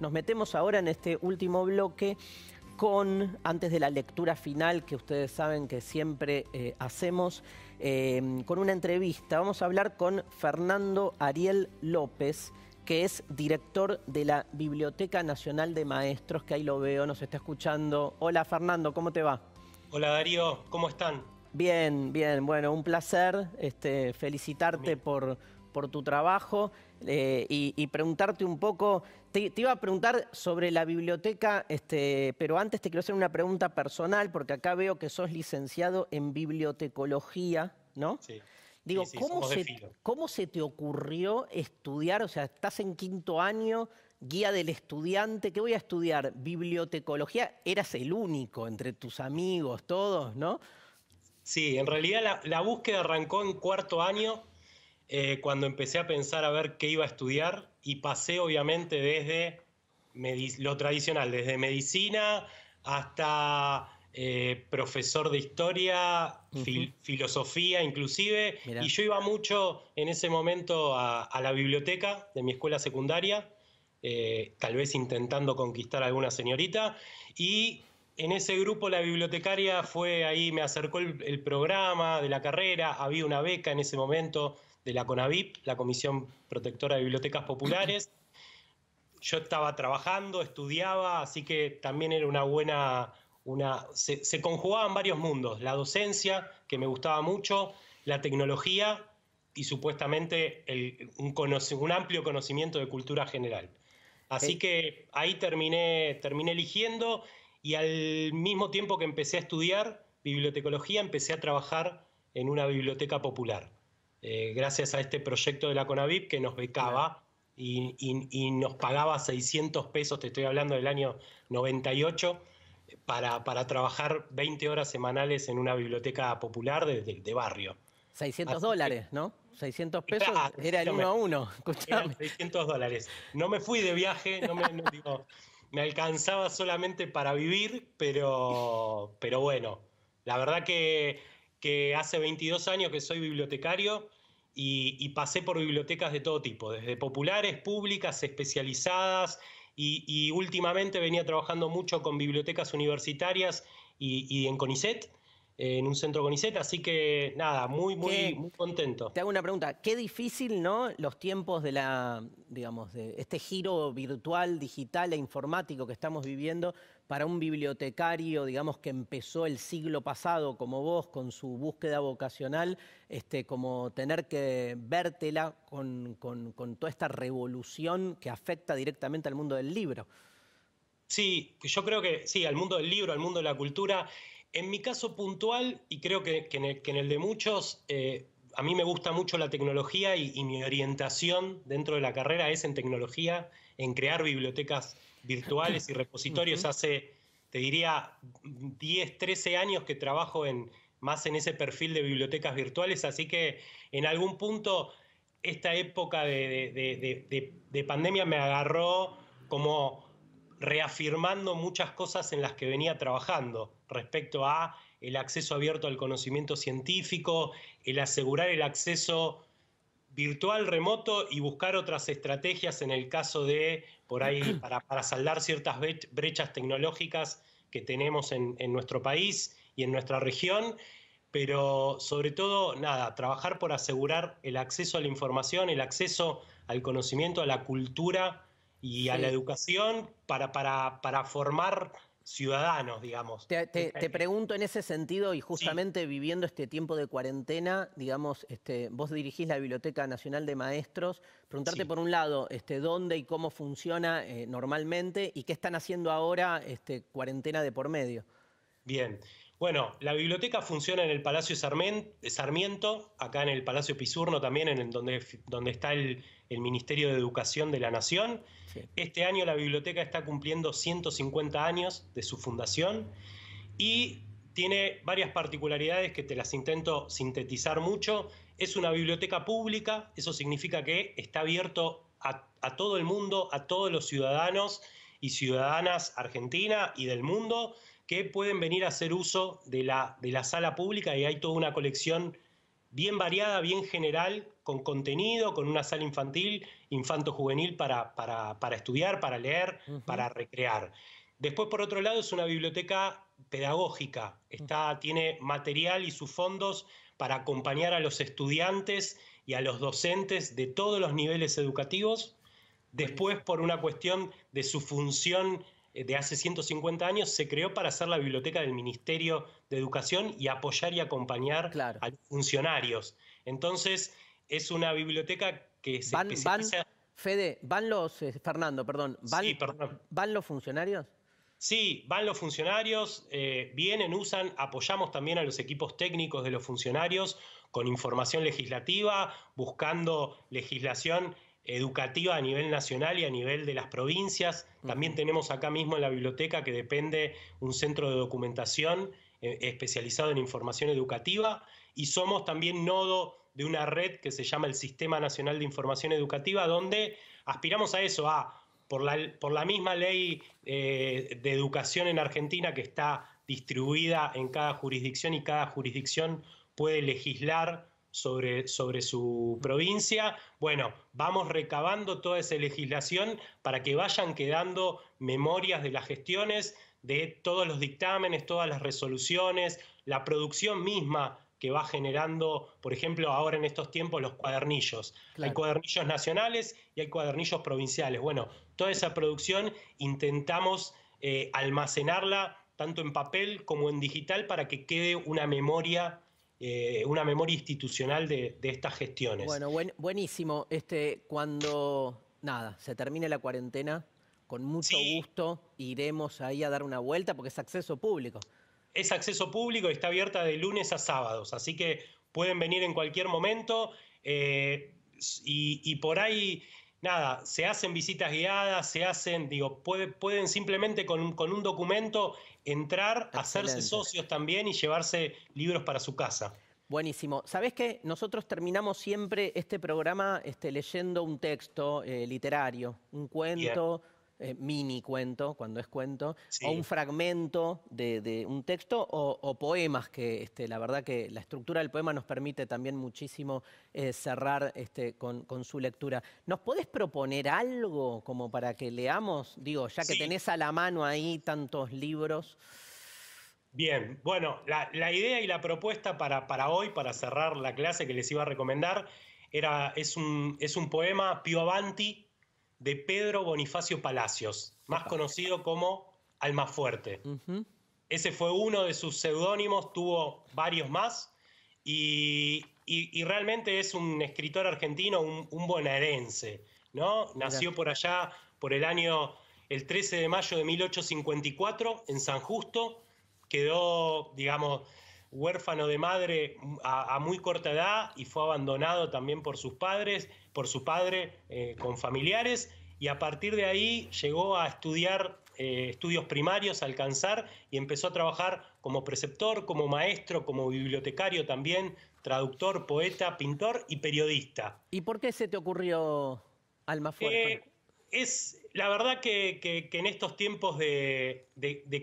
Nos metemos ahora en este último bloque con, antes de la lectura final que ustedes saben que siempre eh, hacemos, eh, con una entrevista. Vamos a hablar con Fernando Ariel López que es director de la Biblioteca Nacional de Maestros, que ahí lo veo, nos está escuchando. Hola Fernando, ¿cómo te va? Hola Darío, ¿cómo están? Bien, bien, bueno, un placer este, felicitarte por tu trabajo eh, y, preguntarte un poco, te, iba a preguntar sobre la biblioteca, este, pero antes te quiero hacer una pregunta personal, porque acá veo que sos licenciado en bibliotecología, ¿no? Sí. Digo, ¿cómo, se, te ocurrió estudiar? O sea, estás en quinto año, guía del estudiante, ¿qué voy a estudiar? Bibliotecología, eras el único entre tus amigos, todos, ¿no? Sí, en realidad la búsqueda arrancó en cuarto año eh, cuando empecé a pensar a ver qué iba a estudiar y pasé obviamente desde lo tradicional, desde medicina hasta eh, profesor de historia, filosofía inclusive, y yo iba mucho en ese momento a, la biblioteca de mi escuela secundaria, eh, tal vez intentando conquistar alguna señorita, y en ese grupo la bibliotecaria fue ahí, me acercó el, programa de la carrera, había una beca en ese momento de la CONAVIP, la Comisión Protectora de Bibliotecas Populares. Yo estaba trabajando, estudiaba, así que también era una buena, una, se, conjugaban varios mundos, la docencia, que me gustaba mucho, la tecnología y supuestamente un, un amplio conocimiento de cultura general. Así eh. que ahí terminé, terminé eligiendo y al mismo tiempo que empecé a estudiar bibliotecología, empecé a trabajar en una biblioteca popular. Eh, gracias a este proyecto de la CONAVIP que nos becaba y, nos pagaba 600 pesos, te estoy hablando del año 98, para, trabajar 20 horas semanales en una biblioteca popular de, barrio. 600 dólares, ¿no? 600 pesos era el uno a uno. 600 dólares. No me fui de viaje, no me me alcanzaba solamente para vivir, pero, bueno, la verdad que, hace 22 años que soy bibliotecario y, pasé por bibliotecas de todo tipo, desde populares, públicas, especializadas y, últimamente venía trabajando mucho con bibliotecas universitarias y, y en CONICET en un centro con ISET, así que nada, muy, muy, contento. Te hago una pregunta, qué difícil, ¿no? Los tiempos de la, digamos, de este giro virtual, digital e informático que estamos viviendo para un bibliotecario, digamos, que empezó el siglo pasado como vos, con su búsqueda vocacional, este, como tener que vértela con, con toda esta revolución que afecta directamente al mundo del libro. Sí, yo creo que sí, al mundo del libro, al mundo de la cultura. En mi caso puntual, y creo que, en, el, de muchos, eh, a mí me gusta mucho la tecnología y, mi orientación dentro de la carrera es en tecnología, en crear bibliotecas virtuales y repositorios. Hace, te diría, 10, 13 años que trabajo más en ese perfil de bibliotecas virtuales, así que en algún punto esta época de pandemia me agarró como reafirmando muchas cosas en las que venía trabajando respecto a el acceso abierto al conocimiento científico, el asegurar el acceso virtual remoto y buscar otras estrategias en el caso de, por ahí, para, saldar ciertas brechas tecnológicas que tenemos en nuestro país y en nuestra región pero sobre todo, nada, trabajar por asegurar el acceso a la información, el acceso al conocimiento, a la cultura y a la educación para, para, formar ciudadanos, digamos. Te, este, eh, pregunto en ese sentido, y justamente viviendo este tiempo de cuarentena, digamos, este, vos dirigís la Biblioteca Nacional de Maestros, preguntarte por un lado, este, dónde y cómo funciona eh, normalmente y qué están haciendo ahora este, cuarentena de por medio. Bien, bueno, la biblioteca funciona en el Palacio Sarmiento, acá en el Palacio Pisurno también, en donde, donde está el, el Ministerio de Educación de la Nación. Este año la biblioteca está cumpliendo 150 años de su fundación y tiene varias particularidades que te las intento sintetizar mucho. Es una biblioteca pública, eso significa que está abierto a, todo el mundo, a todos los ciudadanos y ciudadanas argentina y del mundo que pueden venir a hacer uso de la, de la sala pública y hay toda una colección bien variada, bien general, con contenido, con una sala infantil, infanto-juvenil para, para, estudiar, para leer, para recrear. Después, por otro lado, es una biblioteca pedagógica. Está, mm. Tiene material y sus fondos para acompañar a los estudiantes y a los docentes de todos los niveles educativos. Después, por una cuestión de su función eh, de hace 150 años, se creó para ser la biblioteca del Ministerio de Educación y apoyar y acompañar a los funcionarios. Entonces, es una biblioteca que se especializa... Fede, ¿van los, eh, Fernando, perdón, ¿van, perdón. ¿van los funcionarios? Sí, van los funcionarios, eh, vienen, usan, apoyamos también a los equipos técnicos de los funcionarios con información legislativa, buscando legislación educativa a nivel nacional y a nivel de las provincias. También tenemos acá mismo en la biblioteca que depende un centro de documentación eh, especializado en información educativa y somos también nodo de una red que se llama el Sistema Nacional de Información Educativa, donde aspiramos a eso, a, por la, por la misma ley eh, de educación en Argentina que está distribuida en cada jurisdicción y cada jurisdicción puede legislar sobre, sobre, su provincia. Bueno, vamos recabando toda esa legislación para que vayan quedando memorias de las gestiones, de todos los dictámenes, todas las resoluciones, la producción misma que va generando, por ejemplo, ahora en estos tiempos los cuadernillos. Hay cuadernillos nacionales y hay cuadernillos provinciales. Bueno, toda esa producción intentamos eh, almacenarla tanto en papel como en digital para que quede una memoria. Eh, una memoria institucional de, estas gestiones. Bueno, buenísimo. Este, cuando nada, se termine la cuarentena, con mucho gusto iremos ahí a dar una vuelta porque es acceso público es acceso público y está abierta de lunes a sábados, así que pueden venir en cualquier momento eh, y, por ahí, nada, se hacen visitas guiadas, se hacen, digo, pueden simplemente con, un documento entrar, hacerse socios también y llevarse libros para su casa. Buenísimo. Sabes qué? Nosotros terminamos siempre este programa este, leyendo un texto eh, literario, un cuento. Eh, mini cuento, cuando es cuento, o un fragmento de, un texto o, poemas, que este, la verdad que la estructura del poema nos permite también muchísimo eh, cerrar este, con, su lectura. ¿Nos podés proponer algo como para que leamos? Digo, ya que tenés a la mano ahí tantos libros. Bien, bueno, la, idea y la propuesta para, para, hoy, para cerrar la clase que les iba a recomendar, era, es, un, es un poema Pio Avanti, de Pedro Bonifacio Palacios, más conocido como Almafuerte. Ese fue uno de sus seudónimos, tuvo varios más, y, realmente es un escritor argentino, un, bonaerense, ¿no? Nació por allá, por el año, el 13 de mayo de 1854, en San Justo, quedó, digamos, huérfano de madre a, muy corta edad y fue abandonado también por sus padres, por su padre eh, con familiares, y a partir de ahí llegó a estudiar eh, estudios primarios, alcanzar, y empezó a trabajar como preceptor, como maestro, como bibliotecario también, traductor, poeta, pintor y periodista. ¿Y por qué se te ocurrió Alma Eh, es la verdad que, en estos tiempos de,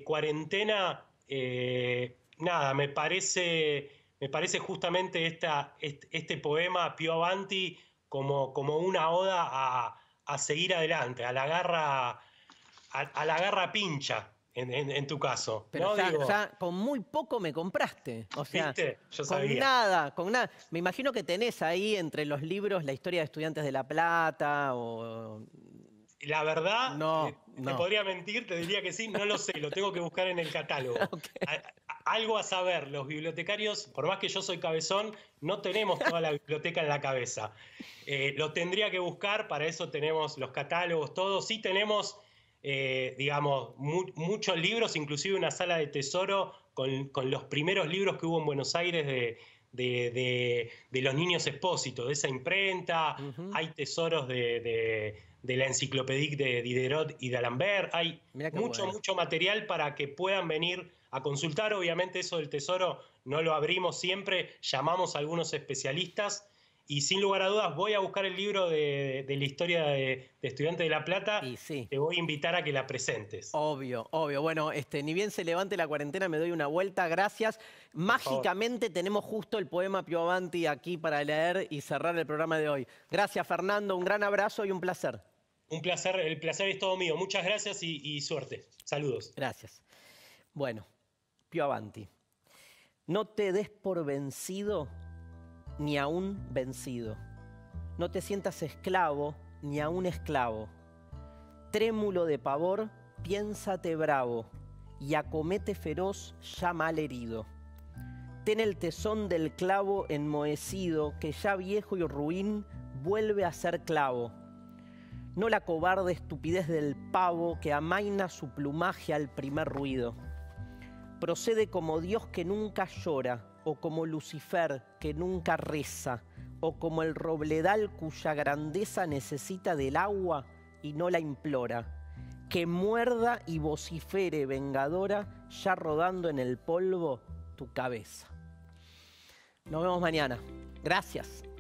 cuarentena eh, nada, me parece, me parece justamente esta, este, poema Pio Avanti como, como una oda a, seguir adelante, a la garra, a, la garra pincha. En, tu caso. Pero con muy poco me compraste. O sea, Yo sabía. con nada, con nada. Me imagino que tenés ahí entre los libros la historia de estudiantes de La Plata o la verdad, no, eh, no. podría mentir, te diría que sí, no lo sé, lo tengo que buscar en el catálogo. algo a saber, los bibliotecarios, por más que yo soy cabezón, no tenemos toda la biblioteca en la cabeza. Eh, lo tendría que buscar, para eso tenemos los catálogos, todos Sí tenemos, eh, digamos, muchos libros, inclusive una sala de tesoro con, los primeros libros que hubo en Buenos Aires de, los niños expósitos, de esa imprenta. Hay tesoros de la enciclopédie de Diderot y de D'Alembert. Hay mucho, mucho material para que puedan venir a consultar. Obviamente eso del tesoro no lo abrimos siempre, llamamos a algunos especialistas y sin lugar a dudas voy a buscar el libro de, la historia de, Estudiantes Estudiante de La Plata y sí. te voy a invitar a que la presentes. Obvio, obvio. Bueno, este, ni bien se levante la cuarentena, me doy una vuelta, gracias. Mágicamente tenemos justo el poema Pio Avanti aquí para leer y cerrar el programa de hoy. Gracias Fernando, un gran abrazo y un placer. Un placer, el placer es todo mío. Muchas gracias y suerte. Saludos. Gracias. Bueno. Avanti. No te des por vencido ni aún vencido. No te sientas esclavo ni aún esclavo. Trémulo de pavor, piénsate bravo y acomete feroz ya mal herido. Ten el tesón del clavo enmohecido que ya viejo y ruin vuelve a ser clavo. No la cobarde estupidez del pavo que amaina su plumaje al primer ruido procede como Dios que nunca llora, o como Lucifer que nunca reza, o como el robledal cuya grandeza necesita del agua y no la implora, que muerda y vocifere vengadora, ya rodando en el polvo tu cabeza. Nos vemos mañana. Gracias.